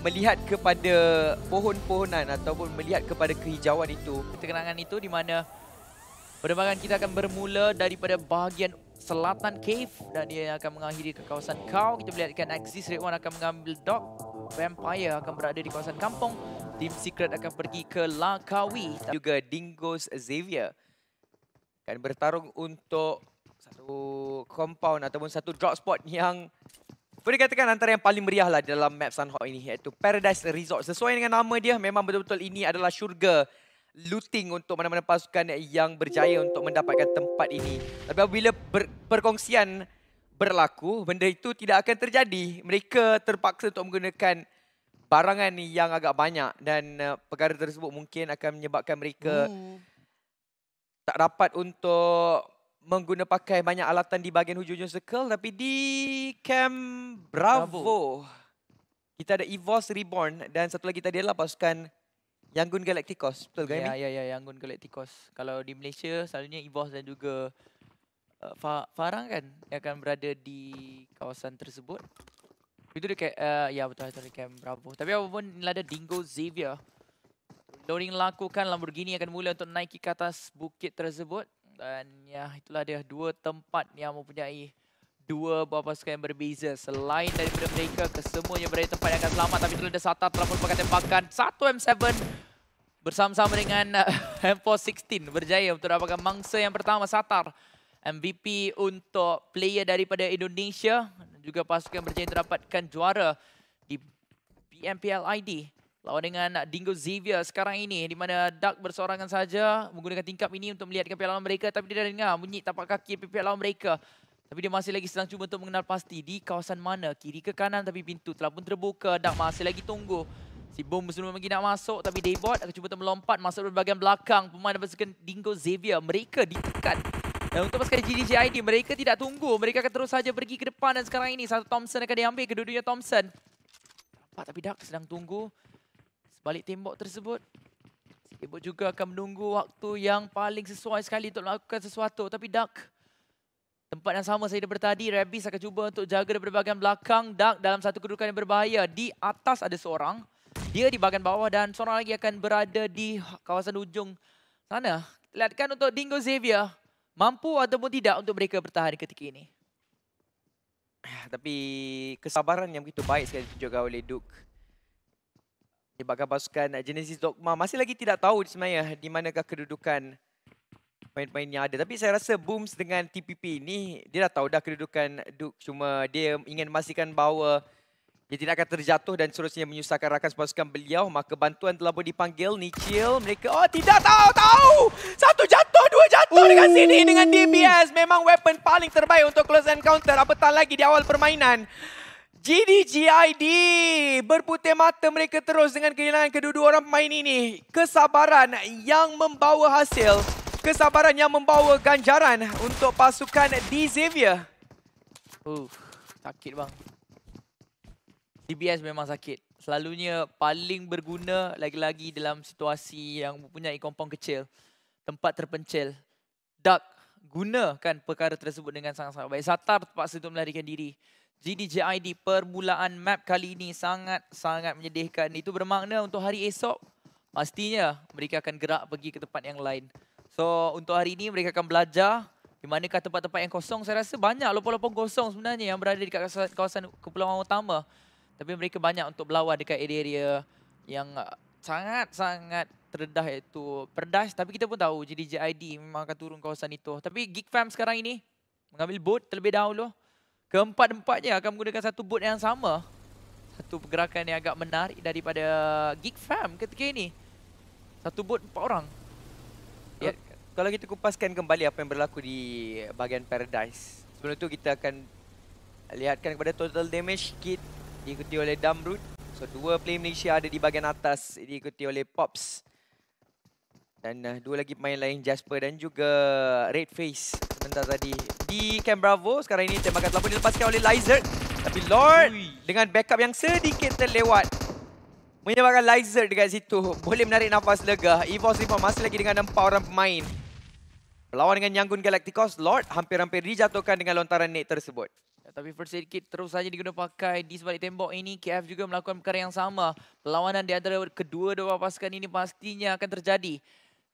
melihat kepada pohon-pohonan ataupun melihat kepada kehijauan itu. Ketenangan itu di mana penerbangan kita akan bermula daripada bahagian selatan cave dan dia akan mengakhiri ke kawasan kau. Kita melihatkan Axis Red One akan mengambil dog Vampire akan berada di kawasan kampung. Team Secret akan pergi ke Langkawi. Juga Dingo's Xavier akan bertarung untuk satu compound ataupun satu drop spot yang boleh dikatakan antara yang paling meriah lah dalam map Sunhawk ini iaitu Paradise Resort. Sesuai dengan nama dia, memang betul-betul ini adalah syurga looting untuk mana-mana pasukan yang berjaya untuk mendapatkan tempat ini. Tapi bila ber perkongsian berlaku, benda itu tidak akan terjadi. Mereka terpaksa untuk menggunakan barangan yang agak banyak dan uh, perkara tersebut mungkin akan menyebabkan mereka hmm. tak dapat untuk Mengguna pakai banyak alatan di bahagian hujung-hujung circle tapi di Cam Bravo, Bravo. kita ada Evos Reborn dan satu lagi tadi adalah pasukan Yanggun Galacticos. Betul ke ya, ini? Ya, ya, ya Yanggun Galacticos. Kalau di Malaysia selalunya Evos dan juga uh, Farang kan yang akan berada di kawasan tersebut. Itu dekat, uh, ya betul, betul, di Cam Bravo. Tapi apapun ni ada Dingo Xavier. Loading lakukan Lamborghini akan mula untuk naik ke atas bukit tersebut dan ya itulah dia dua tempat yang mempunyai dua buah pasukan yang berbeza selain daripada mereka kesemuanya berada tempat yang akan selamat tapi telah ada Sata telah merupakan tembakan 1M7 bersama-sama dengan M416 berjaya untuk dapatkan mangsa yang pertama Satar MVP untuk player daripada Indonesia juga pasukan berjaya untuk dapatkan juara di BMPL ID lawan dengan Dingo Xavier sekarang ini di mana Duck bersorangan saja menggunakan tingkap ini untuk melihat kepala lawan mereka tapi dia dah dengar bunyi tapak kaki pihak lawan mereka tapi dia masih lagi sedang cuba untuk mengenal pasti di kawasan mana kiri ke kanan tapi pintu telah pun terbuka Duck masih lagi tunggu si Boom sebelum lagi nak masuk tapi Daybot akan cuba untuk melompat masuk ke bahagian belakang pemain bersekutu Dingo Xavier mereka ditekan dan untuk pasukan GDGID, mereka tidak tunggu. Mereka akan terus saja pergi ke depan dan sekarang ini satu Thompson akan diambil. Kedua-duanya Thompson. Tampak tapi Duck sedang tunggu. Balik tembok tersebut. Sikibot juga akan menunggu waktu yang paling sesuai sekali untuk melakukan sesuatu. Tapi Duck, tempat yang sama saya daripada tadi, Rabbis akan cuba untuk jaga daripada bahagian belakang. Duck dalam satu kedudukan yang berbahaya. Di atas ada seorang. Dia di bahagian bawah dan seorang lagi akan berada di kawasan ujung sana. Lihatkan untuk Dingo Xavier. Mampu ataupun tidak untuk mereka bertahan ketika ini. Ah, tapi kesabaran yang begitu baik sekali ditunjukkan oleh Duke. Hebatkan pasukan Genesis Dogma masih lagi tidak tahu sebenarnya di manakah kedudukan pemain-pemain yang ada. Tapi saya rasa Booms dengan TPP ini dia dah tahu dah kedudukan Duke. Cuma dia ingin memastikan bahawa dia tidak akan terjatuh dan seterusnya menyusahkan rakan pasukan beliau. Maka bantuan telah pun dipanggil. Nichil mereka oh tidak tahu tahu satu jatuh dua jatuh dengan sini dengan DPS memang weapon paling terbaik untuk close encounter. Apatah lagi di awal permainan. GDGID berputih mata mereka terus dengan kehilangan kedua-dua orang pemain ini. Kesabaran yang membawa hasil. Kesabaran yang membawa ganjaran untuk pasukan D. Xavier. Uh, sakit bang. DBS memang sakit. Selalunya paling berguna lagi-lagi dalam situasi yang mempunyai kompong kecil. Tempat terpencil. Duck gunakan perkara tersebut dengan sangat-sangat baik. Satar terpaksa untuk melarikan diri. GDJID permulaan map kali ini sangat-sangat menyedihkan. Itu bermakna untuk hari esok, pastinya mereka akan gerak pergi ke tempat yang lain. So untuk hari ini mereka akan belajar di manakah tempat-tempat yang kosong. Saya rasa banyak lupa-lupa kosong sebenarnya yang berada di kawasan, kawasan kepulauan utama. Tapi mereka banyak untuk berlawan di area-area yang sangat-sangat terdedah iaitu Perdas. Tapi kita pun tahu GDJID memang akan turun kawasan itu. Tapi Geek Fam sekarang ini mengambil boat terlebih dahulu. Keempat-empatnya akan menggunakan satu boot yang sama. Satu pergerakan yang agak menarik daripada Geek Fam ketika ini. Satu boot empat orang. Ya. Kalau kita kupaskan kembali apa yang berlaku di bahagian Paradise. Sebelum itu kita akan lihatkan kepada total damage kit diikuti oleh Dumbroot. So dua play Malaysia ada di bahagian atas diikuti oleh Pops. Dan uh, dua lagi pemain lain Jasper dan juga Redface sebentar tadi. Di Camp Bravo sekarang ini tembakan telah pun dilepaskan oleh Lizard. Tapi Lord Ui. dengan backup yang sedikit terlewat. Menyebabkan Lizard dekat situ. Boleh menarik nafas lega. Evos Reaper masih lagi dengan empat orang pemain. Berlawan dengan Nyanggun Galacticos. Lord hampir-hampir dijatuhkan dengan lontaran Nate tersebut. Ya, tapi first aid kit terus saja digunakan pakai di sebalik tembok ini. KF juga melakukan perkara yang sama. Perlawanan di antara kedua-dua pasukan ini pastinya akan terjadi.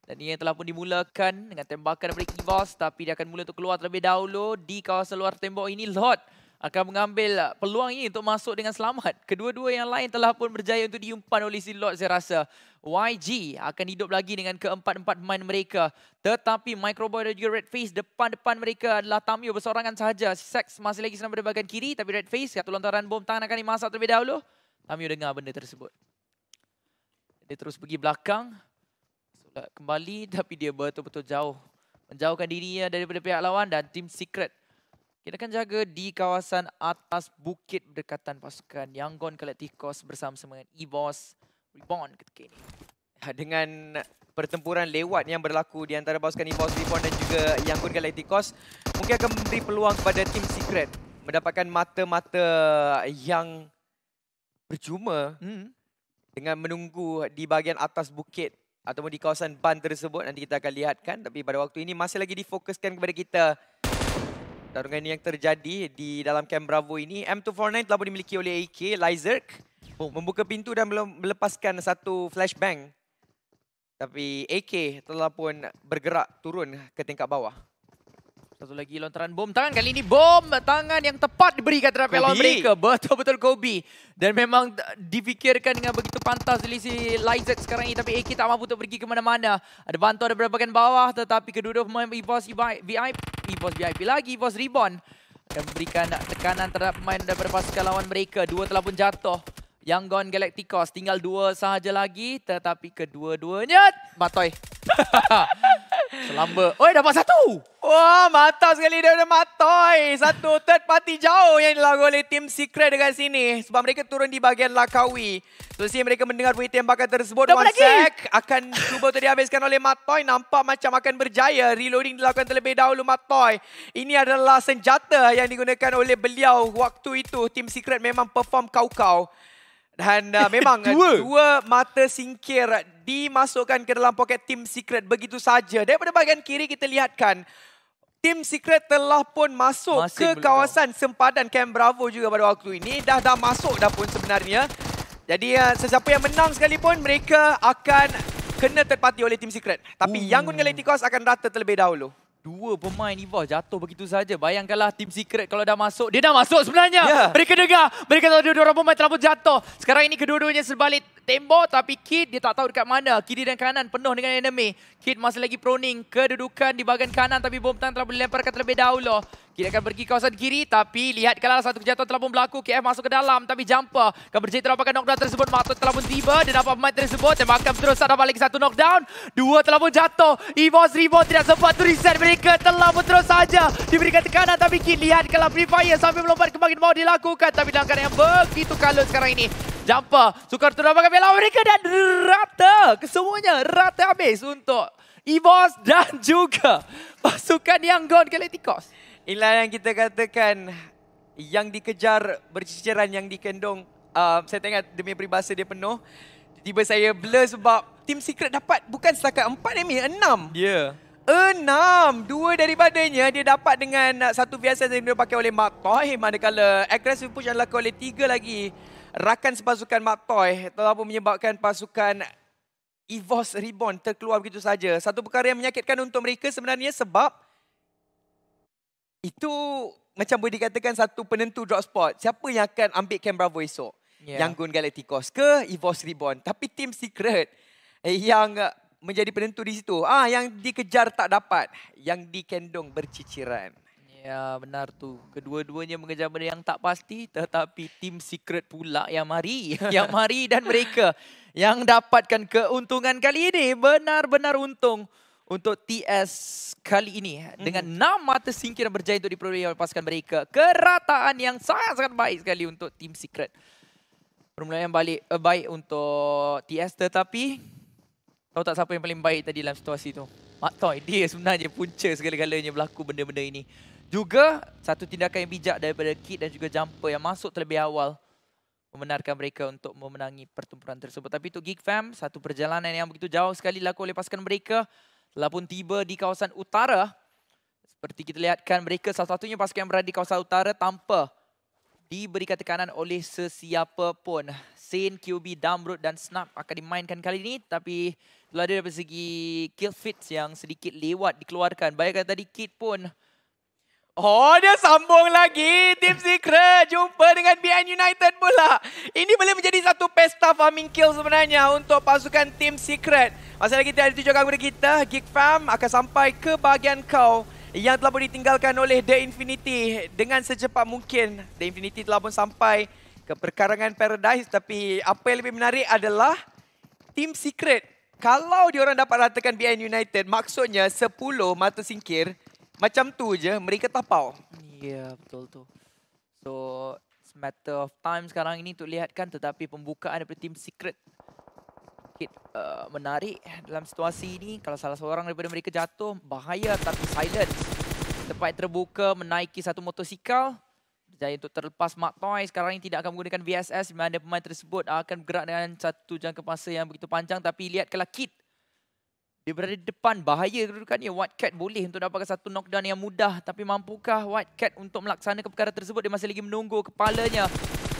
Dan ini yang telah pun dimulakan dengan tembakan daripada Kivas. Tapi dia akan mula untuk keluar terlebih dahulu di kawasan luar tembok ini. Lord akan mengambil uh, peluang ini untuk masuk dengan selamat. Kedua-dua yang lain telah pun berjaya untuk diumpan oleh si Lord saya rasa. YG akan hidup lagi dengan keempat-empat pemain mereka. Tetapi Microboy dan juga Redface depan-depan mereka adalah Tamio bersorangan sahaja. Sex masih lagi senang berada bagian kiri. Tapi Redface satu lontaran bom tangan akan dimasak terlebih dahulu. Tamio dengar benda tersebut. Dia terus pergi belakang. Eh, kembali tapi dia betul-betul jauh menjauhkan dirinya daripada pihak lawan dan tim secret kita akan jaga di kawasan atas bukit berdekatan pasukan Yangon Galacticos bersama-sama dengan Evos Reborn ketika ini. Ha, dengan pertempuran lewat yang berlaku di antara pasukan Evos Reborn dan juga Yangon Galacticos mungkin akan memberi peluang kepada tim secret mendapatkan mata-mata yang berjuma hmm. dengan menunggu di bahagian atas bukit ataupun di kawasan ban tersebut nanti kita akan lihatkan tapi pada waktu ini masih lagi difokuskan kepada kita pertarungan ini yang terjadi di dalam kem Bravo ini M249 telah pun dimiliki oleh AK Lizerk oh. membuka pintu dan melepaskan satu flashbang tapi AK telah pun bergerak turun ke tingkat bawah satu lagi lontaran bom tangan. Kali ini bom tangan yang tepat diberikan terhadap Kobe. lawan mereka. Betul-betul Kobe. Dan memang difikirkan dengan begitu pantas dari si Lizard sekarang ini. Tapi AK tak mampu untuk pergi ke mana-mana. Ada bantuan daripada kan bawah. Tetapi kedua-dua pemain EVOS VIP. EVOS VIP lagi. EVOS Rebound. Dan memberikan tekanan terhadap pemain daripada pasukan lawan mereka. Dua telah pun jatuh. Yang gone Galacticos. Tinggal dua sahaja lagi. Tetapi kedua-duanya... Matoy. Selamba. Oi, dapat satu. Wah, mantap sekali dia dah matoi. Satu third party jauh yang dilakukan oleh tim Secret dekat sini. Sebab mereka turun di bahagian Lakawi. So, si mereka mendengar bunyi tembakan tersebut. Dapat One lagi. sec. Akan cuba untuk dihabiskan oleh Matoy. Nampak macam akan berjaya. Reloading dilakukan terlebih dahulu Matoy. Ini adalah senjata yang digunakan oleh beliau waktu itu. Tim Secret memang perform kau-kau. Dan uh, eh, memang uh, dua. dua mata singkir uh, dimasukkan ke dalam poket tim Secret begitu saja. Daripada bahagian kiri kita lihatkan tim Secret telah pun masuk Masih ke kawasan tahu. sempadan Camp Bravo juga pada waktu ini. Dah dah masuk dah pun sebenarnya. Jadi uh, sesiapa yang menang sekalipun mereka akan kena terpati oleh tim Secret. Tapi Ooh. Yangon Galacticos akan rata terlebih dahulu dua pemain Eva jatuh begitu saja. Bayangkanlah tim Secret kalau dah masuk. Dia dah masuk sebenarnya. Yeah. Mereka dengar. Mereka tahu dua-dua orang pemain telah pun jatuh. Sekarang ini kedua-duanya sebalik tembok. Tapi Kid dia tak tahu dekat mana. Kiri dan kanan penuh dengan enemy. Kid masih lagi proning. Kedudukan di bahagian kanan. Tapi bom tang telah pun dilemparkan terlebih dahulu. Kita akan pergi kawasan kiri tapi lihat kalau satu kejatuhan telah pun berlaku. KF masuk ke dalam tapi jumper. Akan berjaya telah knockdown tersebut. Mato telah pun tiba. Dia dapat pemain tersebut. Tembakan terus ada balik satu knockdown. Dua telah pun jatuh. Evos Rebo tidak sempat tu reset mereka. Telah pun terus saja diberikan tekanan. Tapi kini lihat kalau Free Fire sampai melompat kembali mau dilakukan. Tapi dalam yang begitu kalut sekarang ini. Jumper. Sukar turun pakai bela mereka dan rata. Kesemuanya rata habis untuk Evos dan juga pasukan yang gone ke Inilah yang kita katakan yang dikejar berciciran yang dikendong. Uh, saya tengok demi peribahasa dia penuh. Tiba saya blur sebab Team Secret dapat bukan setakat empat Amy, enam. Ya. Yeah. Enam. Dua daripadanya dia dapat dengan ah, satu biasa yang dia pakai oleh Mark Toy. Manakala aggressive push yang dilakukan oleh tiga lagi rakan sepasukan Mark Toy. Telah pun menyebabkan pasukan Evos Reborn terkeluar begitu saja. Satu perkara yang menyakitkan untuk mereka sebenarnya sebab itu macam boleh dikatakan satu penentu drop spot. Siapa yang akan ambil Cam Bravo esok? Yeah. Yang Gun Galacticos ke Evos Ribbon? Tapi tim Secret eh, yang eh, menjadi penentu di situ. Ah, Yang dikejar tak dapat. Yang dikendong berciciran. Ya benar tu. Kedua-duanya mengejar benda yang tak pasti. Tetapi tim Secret pula yang mari. yang mari dan mereka yang dapatkan keuntungan kali ini. Benar-benar untung untuk TS kali ini hmm. dengan enam mata singkir berjaya untuk diperoleh lepaskan mereka. Kerataan yang sangat-sangat baik sekali untuk Team Secret. Permulaan yang balik, uh, baik untuk TS tetapi tahu tak siapa yang paling baik tadi dalam situasi itu? Mak Toy, dia sebenarnya punca segala-galanya berlaku benda-benda ini. Juga satu tindakan yang bijak daripada Kit dan juga Jumper yang masuk terlebih awal membenarkan mereka untuk memenangi pertempuran tersebut. Tapi itu Geek Fam, satu perjalanan yang begitu jauh sekali dilakukan oleh pasukan mereka telah pun tiba di kawasan utara. Seperti kita lihatkan mereka salah satunya pasukan yang berada di kawasan utara tanpa diberi tekanan oleh sesiapa pun. Sain, QB, Dumbrood dan Snap akan dimainkan kali ini tapi telah ada dari segi kill fits yang sedikit lewat dikeluarkan. Bayangkan tadi Kit pun Oh, dia sambung lagi. Team Secret jumpa dengan BN United pula. Ini boleh menjadi satu pesta farming kill sebenarnya untuk pasukan Team Secret. Masalah kita tidak ditujukan kepada kita, Geek Fam akan sampai ke bahagian kau yang telah pun ditinggalkan oleh The Infinity dengan secepat mungkin. The Infinity telah pun sampai ke perkarangan Paradise. Tapi apa yang lebih menarik adalah Team Secret. Kalau diorang dapat ratakan BN United, maksudnya 10 mata singkir macam tu je mereka tapau. Ya yeah, betul tu. So it's matter of time sekarang ini untuk lihatkan tetapi pembukaan daripada tim Secret sedikit uh, menarik dalam situasi ini. Kalau salah seorang daripada mereka jatuh bahaya tapi silent. Tempat terbuka menaiki satu motosikal. Berjaya untuk terlepas Mark Toy. Sekarang ini tidak akan menggunakan VSS di mana pemain tersebut akan bergerak dengan satu jangka masa yang begitu panjang. Tapi lihatkanlah Kit dia berada depan bahaya kedudukannya. Cat boleh untuk dapatkan satu knockdown yang mudah. Tapi mampukah White Cat untuk melaksanakan perkara tersebut? Dia masih lagi menunggu kepalanya.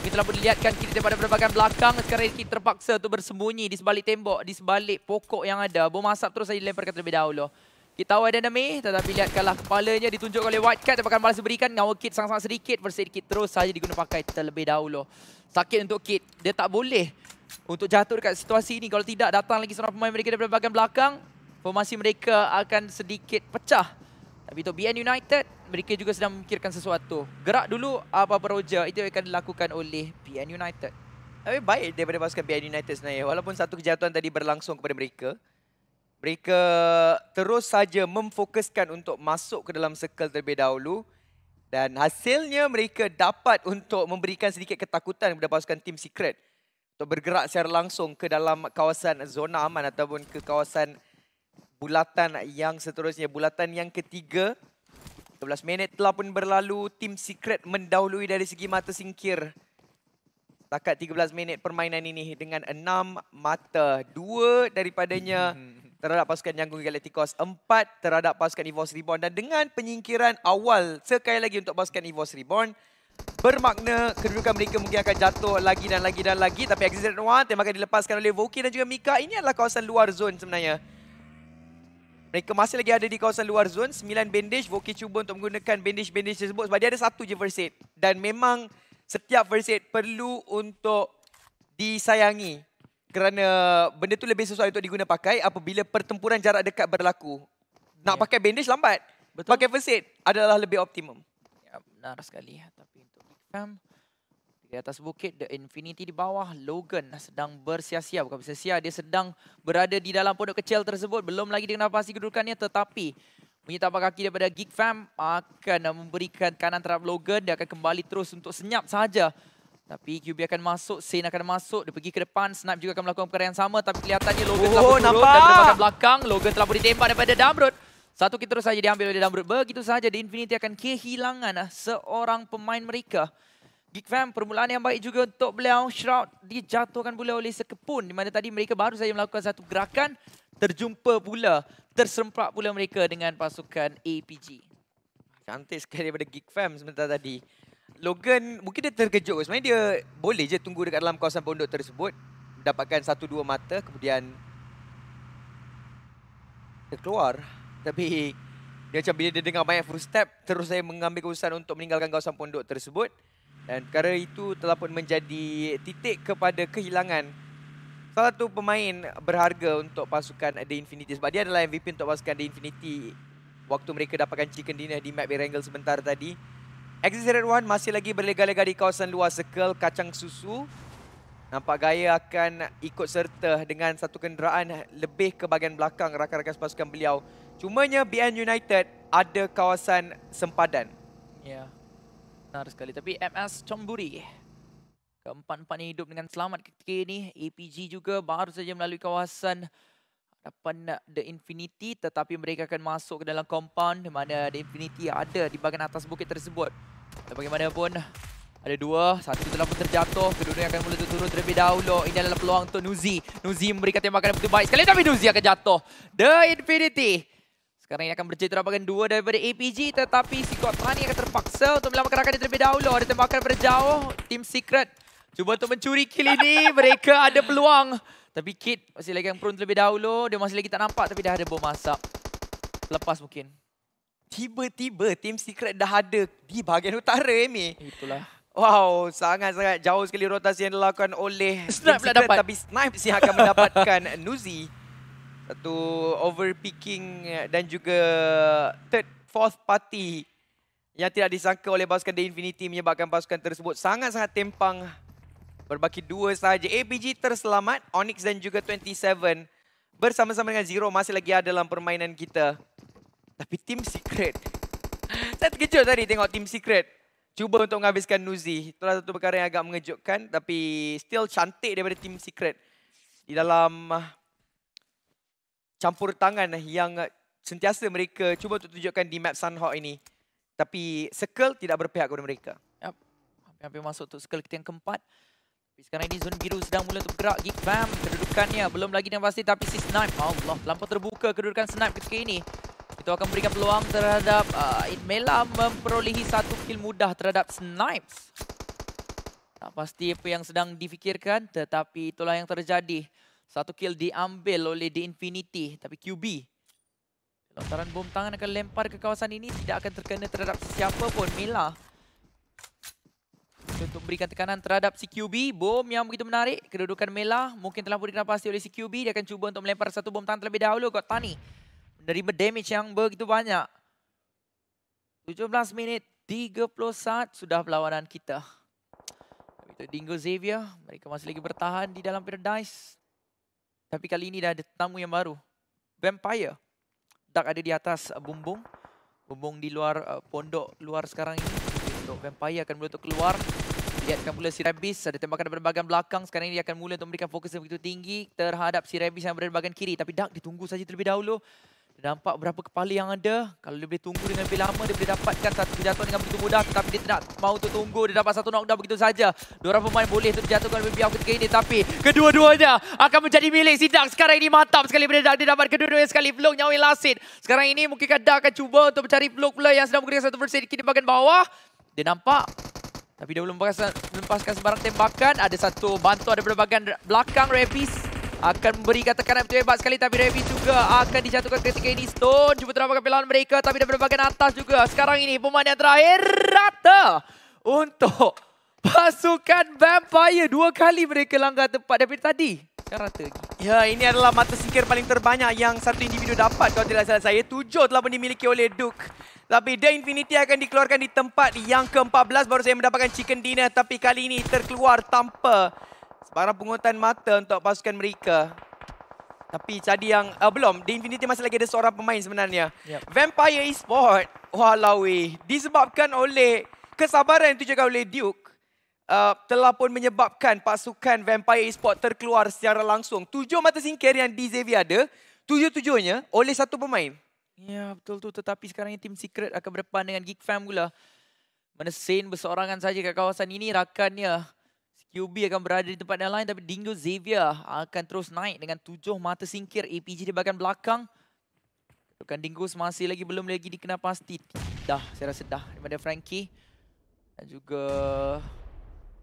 Kita telah melihatkan kiri daripada berbagai belakang. Sekarang kita terpaksa untuk bersembunyi di sebalik tembok. Di sebalik pokok yang ada. Bom masak terus saja dilemparkan terlebih dahulu. Kita tahu ada enemy. Tetapi lihatkanlah kepalanya ditunjuk oleh White Cat. Dapatkan balas diberikan. Ngawa kit sangat-sangat sedikit. Versi kit terus saja digunakan terlebih dahulu. Sakit untuk kit. Dia tak boleh untuk jatuh dekat situasi ini. Kalau tidak datang lagi seorang pemain mereka daripada bahagian belakang formasi mereka akan sedikit pecah. Tapi untuk BN United, mereka juga sedang memikirkan sesuatu. Gerak dulu apa-apa itu akan dilakukan oleh BN United. Tapi baik daripada pasukan BN United sebenarnya. Walaupun satu kejatuhan tadi berlangsung kepada mereka. Mereka terus saja memfokuskan untuk masuk ke dalam circle terlebih dahulu. Dan hasilnya mereka dapat untuk memberikan sedikit ketakutan kepada pasukan tim Secret. Untuk bergerak secara langsung ke dalam kawasan zona aman ataupun ke kawasan bulatan yang seterusnya. Bulatan yang ketiga. 12 minit telah pun berlalu. Tim Secret mendahului dari segi mata singkir. Takat 13 minit permainan ini dengan enam mata. Dua daripadanya terhadap pasukan Nyanggung Galacticos. Empat terhadap pasukan Evos Reborn. Dan dengan penyingkiran awal sekali lagi untuk pasukan Evos Reborn. Bermakna kedudukan mereka mungkin akan jatuh lagi dan lagi dan lagi. Tapi Exit Red One tembakan dilepaskan oleh Voki dan juga Mika. Ini adalah kawasan luar zon sebenarnya. Mereka masih lagi ada di kawasan luar zon. Sembilan bandage. Voki cuba untuk menggunakan bandage-bandage tersebut. Sebab dia ada satu je first aid. Dan memang setiap first aid perlu untuk disayangi. Kerana benda tu lebih sesuai untuk diguna pakai apabila pertempuran jarak dekat berlaku. Nak yeah. pakai bandage lambat. Betul. Pakai first aid adalah lebih optimum. Ya, benar sekali. Tapi untuk Big di atas bukit, The Infinity di bawah, Logan sedang bersia-sia. Bukan bersia-sia, dia sedang berada di dalam pondok kecil tersebut. Belum lagi dikenal pasti kedudukannya, tetapi punya tapak kaki daripada Geek Fam akan memberikan kanan terhadap Logan. Dia akan kembali terus untuk senyap saja. Tapi QB akan masuk, Sane akan masuk, dia pergi ke depan. Snipe juga akan melakukan perkara yang sama, tapi kelihatannya Logan oh, telah turun dan ke belakang. Logan telah ditembak daripada Damrut. Satu kita terus saja diambil oleh Damrut. Begitu saja, The Infinity akan kehilangan seorang pemain mereka. Geek Fam, permulaan yang baik juga untuk beliau. Shroud dijatuhkan pula oleh Sekepun. Di mana tadi mereka baru saja melakukan satu gerakan. Terjumpa pula, terserempak pula mereka dengan pasukan APG. Cantik sekali daripada Geek Fam sebentar tadi. Logan mungkin dia terkejut. Sebenarnya dia boleh je tunggu dekat dalam kawasan pondok tersebut. Dapatkan satu dua mata. Kemudian... keluar. Tapi... Dia macam bila dia dengar banyak full step, terus saya mengambil keputusan untuk meninggalkan kawasan pondok tersebut dan perkara itu telah pun menjadi titik kepada kehilangan salah satu pemain berharga untuk pasukan The Infinity sebab dia adalah MVP untuk pasukan The Infinity waktu mereka dapatkan chicken dinner di map Berengel sebentar tadi. Exeter One masih lagi berlega-lega di kawasan luar circle kacang susu. Nampak gaya akan ikut serta dengan satu kenderaan lebih ke bahagian belakang rakan-rakan pasukan beliau. Cumanya BN United ada kawasan sempadan. Yeah. Benar sekali. Tapi MS Comburi. Keempat-empat ini hidup dengan selamat ketika ini. APG juga baru saja melalui kawasan hadapan The Infinity. Tetapi mereka akan masuk ke dalam compound di mana The Infinity ada di bahagian atas bukit tersebut. Dan bagaimanapun ada dua. Satu telah pun terjatuh. Kedua akan mula turun terlebih dahulu. Ini adalah peluang untuk Nuzi. Nuzi memberikan tembakan yang betul baik sekali. Tapi Nuzi akan jatuh. The Infinity. Sekarang ini akan berjaya terapakan dua daripada APG tetapi Sikot Tani akan terpaksa untuk melamakan rakan dia terlebih dahulu. Ada tembakan daripada jauh, tim Secret cuba untuk mencuri kill ini. Mereka ada peluang. Tapi Kit masih lagi yang prone terlebih dahulu. Dia masih lagi tak nampak tapi dah ada bom asap. Lepas mungkin. Tiba-tiba tim Secret dah ada di bahagian utara, Amy. Itulah. Wow, sangat-sangat jauh sekali rotasi yang dilakukan oleh Snipe Secret. Tapi Snipes yang akan mendapatkan Nuzi satu overpicking eh, dan juga third fourth party yang tidak disangka oleh pasukan The Infinity menyebabkan pasukan tersebut sangat-sangat tempang. Berbaki dua sahaja. ABG terselamat. Onyx dan juga 27 bersama-sama dengan Zero masih lagi ada dalam permainan kita. Tapi Team Secret. Saya terkejut tadi tengok Team Secret. Cuba untuk menghabiskan Nuzi. Itulah satu perkara yang agak mengejutkan. Tapi still cantik daripada Team Secret. Di dalam campur tangan yang sentiasa mereka cuba untuk tunjukkan di map Sunhawk ini. Tapi Circle tidak berpihak kepada mereka. Yap. Hampir masuk untuk Circle kita yang keempat. Tapi sekarang ini zone biru sedang mula untuk bergerak. Geek fam, kedudukannya belum lagi dengan pasti tapi si Snipe. Allah, lampau terbuka kedudukan Snipe ketika ini. Itu akan memberikan peluang terhadap uh, Inmela memperolehi satu kill mudah terhadap Snipes. Tak pasti apa yang sedang difikirkan tetapi itulah yang terjadi. Satu kill diambil oleh The Infinity tapi QB. Lontaran bom tangan akan lempar ke kawasan ini tidak akan terkena terhadap sesiapa pun Mila. Untuk memberikan tekanan terhadap si QB, bom yang begitu menarik. Kedudukan Mela mungkin telah pun dikenal pasti oleh si QB. Dia akan cuba untuk melempar satu bom tangan terlebih dahulu. Kok Tani menerima damage yang begitu banyak. 17 minit 30 saat sudah perlawanan kita. Dingo Xavier. Mereka masih lagi bertahan di dalam Paradise. Tapi kali ini dah ada tetamu yang baru. Vampire. Dark ada di atas uh, bumbung. Bumbung di luar uh, pondok luar sekarang ini. Untuk Vampire akan mula untuk keluar. akan pula si Rabbis. Ada tembakan daripada bahagian belakang. Sekarang ini dia akan mula untuk memberikan fokus yang begitu tinggi. Terhadap si Rabbis yang berada di bahagian kiri. Tapi Dark ditunggu saja terlebih dahulu. Dia nampak berapa kepala yang ada. Kalau dia boleh tunggu dengan lebih lama, dia boleh dapatkan satu kejatuhan dengan begitu mudah. Tetapi dia tidak mahu untuk tunggu. Dia dapat satu knockdown begitu saja. Dua pemain boleh jatuhkan lebih BBL ketika ini. Tapi kedua-duanya akan menjadi milik sidang. Sekarang ini mantap sekali benda Dia dapat kedua-duanya sekali. Vlog nyawin lasit. Sekarang ini mungkin Kada akan cuba untuk mencari vlog pula yang sedang menggunakan satu versi di bagian bawah. Dia nampak tapi dia belum lepaskan sembarang tembakan. Ada satu bantuan daripada bagian belakang. Rapis akan memberikan tekanan betul hebat sekali tapi Revy juga akan dijatuhkan ketika ini Stone cuba terapkan pelawan mereka tapi daripada bagian atas juga sekarang ini pemain yang terakhir rata untuk pasukan Vampire dua kali mereka langgar tepat daripada tadi Kan rata lagi. Ya, ini adalah mata singkir paling terbanyak yang satu individu dapat kalau tidak salah saya. Tujuh telah pun dimiliki oleh Duke. Tapi The Infinity akan dikeluarkan di tempat yang ke-14 baru saya mendapatkan chicken dinner. Tapi kali ini terkeluar tanpa barang pungutan mata untuk pasukan mereka. Tapi tadi yang uh, belum, di Infinity masih lagi ada seorang pemain sebenarnya. Yep. Vampire Esports, walaui, eh, disebabkan oleh kesabaran yang tunjukkan oleh Duke, uh, telah pun menyebabkan pasukan Vampire Esports terkeluar secara langsung. Tujuh mata singkir yang di Xavier ada, tujuh-tujuhnya oleh satu pemain. Ya, betul tu. Tetapi sekarang ini tim Secret akan berdepan dengan Geek Fam pula. Mana Sane berseorangan saja kat kawasan ini, rakannya QB akan berada di tempat yang lain tapi Dingo Xavier akan terus naik dengan tujuh mata singkir. APG di bahagian belakang. Bukan Dingo masih lagi belum lagi dikenal pasti. Dah, saya rasa dah daripada Frankie. Dan juga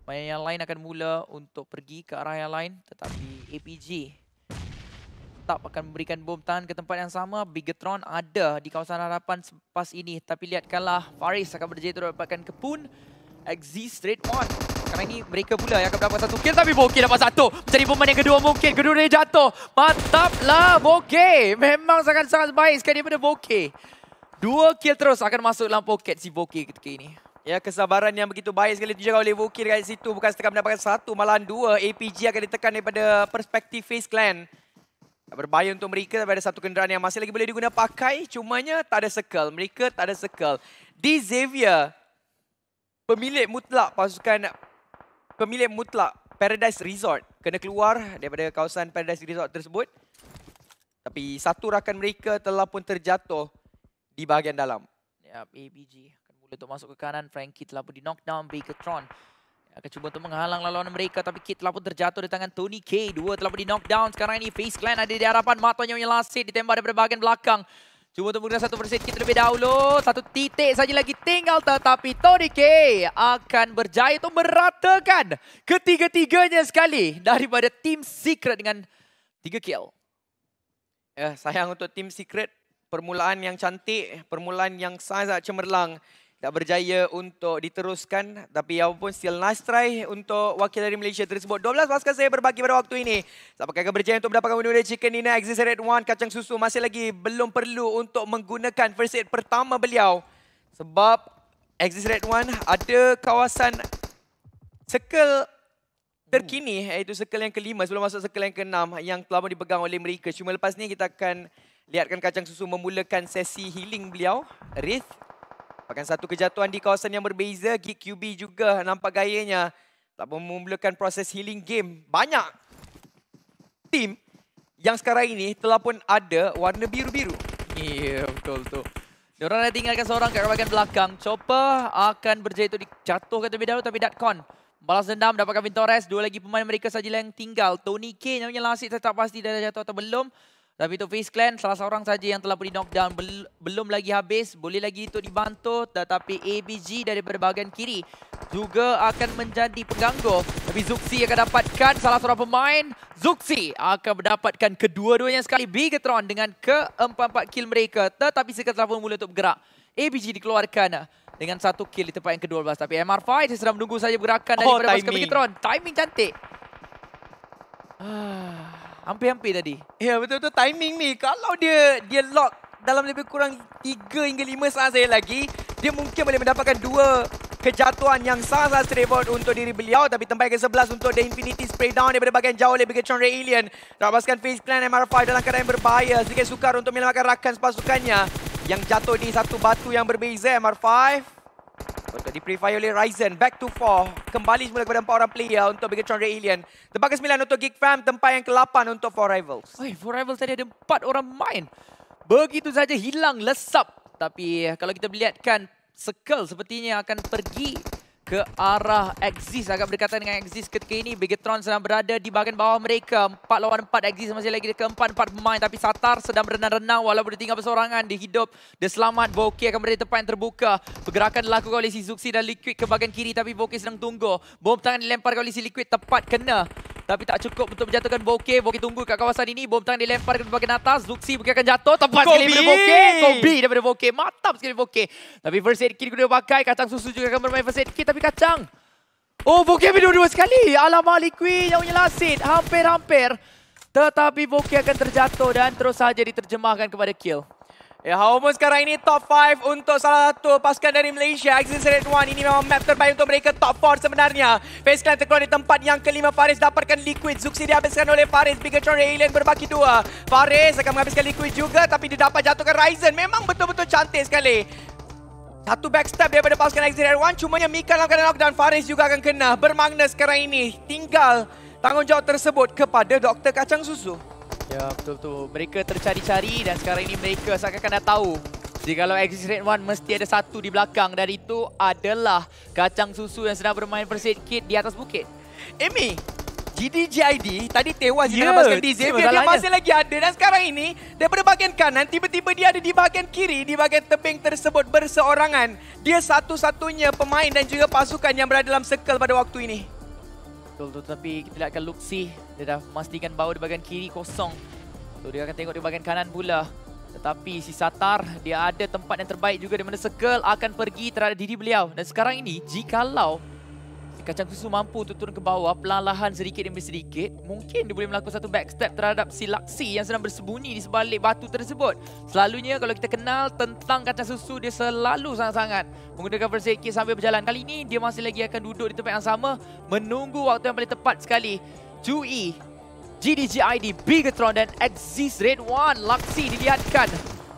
main yang lain akan mula untuk pergi ke arah yang lain. Tetapi APG tetap akan memberikan bom tahan ke tempat yang sama. Bigatron ada di kawasan harapan pas ini. Tapi lihatkanlah Paris akan berjaya untuk kepun. Exist straight one. Sekarang ni mereka pula yang akan dapat satu kill tapi Boke dapat satu. Menjadi pemain yang kedua mungkin. Kedua dia jatuh. Mantaplah Boke. Memang sangat-sangat baik sekali daripada Boke. Dua kill terus akan masuk dalam poket si Boke ketika ini. Ya, kesabaran yang begitu baik sekali dijaga oleh Boke dekat situ. Bukan setengah mendapatkan satu, malah dua. APG akan ditekan daripada perspektif Face Clan. Berbahaya untuk mereka tapi ada satu kenderaan yang masih lagi boleh diguna pakai. Cumanya tak ada sekel. Mereka tak ada sekel. Di Xavier, pemilik mutlak pasukan pemilik mutlak Paradise Resort kena keluar daripada kawasan Paradise Resort tersebut. Tapi satu rakan mereka telah pun terjatuh di bahagian dalam. Ya, ABG akan mula untuk masuk ke kanan. Frankie telah pun di knockdown Bakertron. Akan cuba untuk menghalang lawan mereka tapi Kit telah pun terjatuh di tangan Tony K. Dua telah pun di knockdown. Sekarang ini Face Clan ada di harapan. Matonya punya lasit ditembak daripada bahagian belakang. Cuma untuk menggunakan satu persen kit terlebih dahulu. Satu titik saja lagi tinggal tetapi Tony K akan berjaya untuk meratakan ketiga-tiganya sekali daripada Team Secret dengan tiga kill. Eh, sayang untuk Team Secret, permulaan yang cantik, permulaan yang sangat cemerlang tak berjaya untuk diteruskan tapi ia pun still nice try untuk wakil dari Malaysia tersebut. 12 pasukan saya berbagi pada waktu ini. Siapakah akan berjaya untuk mendapatkan menu chicken Chicken Exist Exaggerate One kacang susu masih lagi belum perlu untuk menggunakan first aid pertama beliau sebab Exist Exaggerate One ada kawasan circle terkini iaitu circle yang kelima sebelum masuk circle yang keenam yang telah pun dipegang oleh mereka. Cuma lepas ni kita akan lihatkan kacang susu memulakan sesi healing beliau. Wraith merupakan satu kejatuhan di kawasan yang berbeza. Geek QB juga nampak gayanya. Tak memulakan proses healing game. Banyak tim yang sekarang ini telah pun ada warna biru-biru. Iya, yeah, betul tu. Mereka dah tinggalkan seorang kat bahagian belakang. Chopper akan berjaya itu dijatuhkan terlebih dahulu. Tapi Datcon balas dendam dapatkan Vintores. Dua lagi pemain mereka sahaja yang tinggal. Tony K yang punya lasik tetap pasti dah jatuh atau belum. Tapi itu Face Clan salah seorang saja yang telah pun di knockdown Bel belum lagi habis, boleh lagi itu dibantu tetapi ABG dari bahagian kiri juga akan menjadi pengganggu. Tapi Zuxi akan dapatkan salah seorang pemain. Zuxi akan mendapatkan kedua-duanya sekali Bigatron dengan keempat-empat kill mereka tetapi seketika pun mula untuk bergerak. ABG dikeluarkan dengan satu kill di tempat yang kedua belas. Tapi MR5 saya sedang menunggu saja pergerakan oh, daripada pasukan Bigatron. Timing cantik. Ah. Hampir-hampir tadi. Ya, betul-betul timing ni. Kalau dia dia lock dalam lebih kurang 3 hingga 5 saat saya lagi, dia mungkin boleh mendapatkan dua kejatuhan yang sangat-sangat straightforward untuk diri beliau. Tapi tempat ke-11 untuk The Infinity Spray Down daripada bagian jauh lebih Bigatron Ray Alien. Terlepaskan Face Clan MR5 dalam keadaan berbahaya. Sedikit sukar untuk menyelamatkan rakan pasukannya yang jatuh di satu batu yang berbeza MR5. Betul, di-previve oleh Ryzen. Back to four. Kembali semula kepada empat orang player untuk Bigatron Ray Alien. Tempat ke sembilan untuk Geek Fam. Tempat yang ke lapan untuk Four Rivals. Oi, Four Rivals tadi ada empat orang main. Begitu saja hilang, lesap. Tapi eh, kalau kita melihatkan circle sepertinya akan pergi ke arah Exist. agak berdekatan dengan Exist ketika ini Bigetron sedang berada di bahagian bawah mereka Empat lawan empat Exist masih lagi ke 4 empat pemain tapi Satar sedang berenang-renang walaupun tinggal bersorangan dia hidup, dia selamat Boki akan berada tempat yang terbuka pergerakan dilakukan oleh si Zuxi dan Liquid ke bahagian kiri tapi Boki sedang tunggu bom tangan dilempar oleh si Liquid tepat kena tapi tak cukup untuk menjatuhkan bokeh. Bokeh tunggu kat kawasan ini. Bom tang dilempar ke bagian atas. Zuxi mungkin akan jatuh. Tempat sekali daripada bokeh. Kobi daripada bokeh. Matap sekali bokeh. Tapi first aid kit guna pakai. Kacang susu juga akan bermain first aid kit. Tapi kacang. Oh, bokeh ambil dua-dua sekali. Alamak, liquid. Yang punya lasit. Hampir-hampir. Tetapi bokeh akan terjatuh dan terus saja diterjemahkan kepada kill. Ya, Haumun sekarang ini top 5 untuk salah satu pasukan dari Malaysia. Exit Red 1 ini memang map terbaik untuk mereka top 4 sebenarnya. Face Clan terkeluar di tempat yang kelima. Faris dapatkan Liquid. Zuxi dihabiskan oleh Faris. Bigatron dan Alien berbaki dua. Faris akan menghabiskan Liquid juga tapi dia dapat jatuhkan Ryzen. Memang betul-betul cantik sekali. Satu backstep daripada pasukan Exit Red 1. Cumanya Mika dalam keadaan lockdown. Faris juga akan kena. Bermakna sekarang ini tinggal tanggungjawab tersebut kepada Dr. Kacang Susu. Ya, betul tu. Mereka tercari-cari dan sekarang ini mereka seakan-akan dah tahu. Jadi kalau exit rate one, mesti ada satu di belakang. Dan itu adalah kacang susu yang sedang bermain bersih kit di atas bukit. Amy, GDGID tadi tewas kita yeah, lepaskan DZ. Dia, dia masih lagi ada dan sekarang ini daripada bahagian kanan, tiba-tiba dia ada di bahagian kiri, di bahagian tebing tersebut berseorangan. Dia satu-satunya pemain dan juga pasukan yang berada dalam circle pada waktu ini. Michael tu tetapi kita lihatkan Luxi dia dah memastikan bahawa di bahagian kiri kosong. Tu dia akan tengok di bahagian kanan pula. Tetapi si Satar dia ada tempat yang terbaik juga di mana Circle akan pergi terhadap diri beliau dan sekarang ini jikalau Kacang susu mampu untuk turun ke bawah perlahan-lahan sedikit demi sedikit. Mungkin dia boleh melakukan satu backstep terhadap si Laksi yang sedang bersembunyi di sebalik batu tersebut. Selalunya kalau kita kenal tentang kacang susu dia selalu sangat-sangat menggunakan berserik sambil berjalan. Kali ini dia masih lagi akan duduk di tempat yang sama menunggu waktu yang paling tepat sekali. Cui, GDGID, Bigatron dan Exist Red One Laksi dilihatkan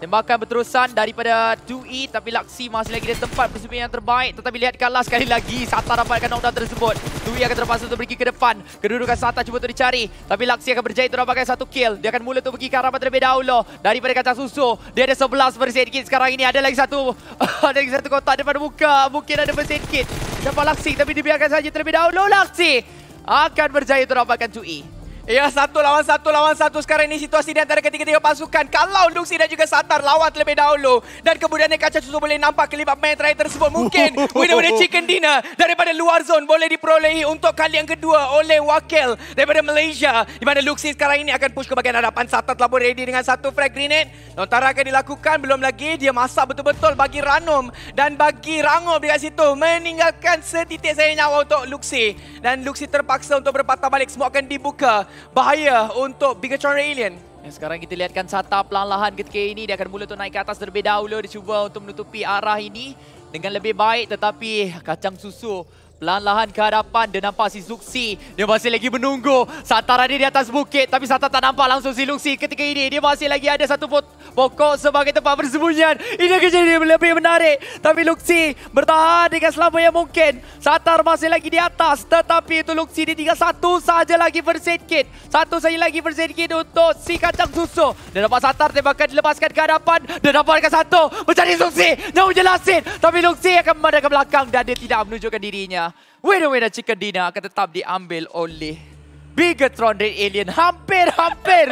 Tembakan berterusan daripada 2E tapi Laksi masih lagi di tempat persembunyian yang terbaik. Tetapi lihat kalah sekali lagi Sata dapatkan knockdown tersebut. 2E akan terpaksa untuk pergi ke depan. Kedudukan Sata cuba untuk dicari. Tapi Laksi akan berjaya untuk dapatkan satu kill. Dia akan mula untuk pergi ke arah terlebih dahulu. Daripada kaca susu. Dia ada 11 persen kit sekarang ini. Ada lagi satu ada lagi satu kotak depan muka. Mungkin ada persen kit. Dapat Laksi tapi dibiarkan saja terlebih dahulu. Laksi akan berjaya untuk dapatkan 2E. Ya, satu lawan satu lawan satu sekarang ini situasi di antara ketiga-tiga pasukan. Kalau Luxi dan juga Satar lawan terlebih dahulu. Dan kemudiannya Kaca Susu boleh nampak kelima main terakhir tersebut. Mungkin winner-winner chicken dinner daripada luar zone boleh diperolehi untuk kali yang kedua oleh wakil daripada Malaysia. Di mana Luxi sekarang ini akan push ke bahagian hadapan. Satar telah pun ready dengan satu frag grenade. Lontara akan dilakukan. Belum lagi dia masak betul-betul bagi Ranum dan bagi Rangup dekat situ. Meninggalkan setitik saya nyawa untuk Luxi. Dan Luxi terpaksa untuk berpatah balik. Semua akan dibuka bahaya untuk Bigatron Alien. Yang sekarang kita lihatkan Sata perlahan-lahan ketika ini dia akan mula tu naik ke atas terlebih dahulu cuba untuk menutupi arah ini dengan lebih baik tetapi kacang susu pelan lahan ke hadapan dia nampak si Zuxi. Dia masih lagi menunggu. Satar ada di atas bukit tapi Satar tak nampak langsung si Luxi ketika ini. Dia masih lagi ada satu pokok sebagai tempat persembunyian. Ini akan jadi lebih menarik. Tapi Luxi bertahan dengan selama yang mungkin. Satar masih lagi di atas tetapi itu Luxi dia tinggal satu saja lagi first kit. Satu saja lagi first kit untuk si Kacang Susu. Dia dapat Satar tembakan dilepaskan ke hadapan. Dia dapatkan satu. Mencari Luxi. Nak menjelaskan. Tapi Luxi akan memandang ke belakang dan dia tidak menunjukkan dirinya. Winner-winner Chicken Dinner akan tetap diambil oleh Bigatron Red Alien. Hampir-hampir.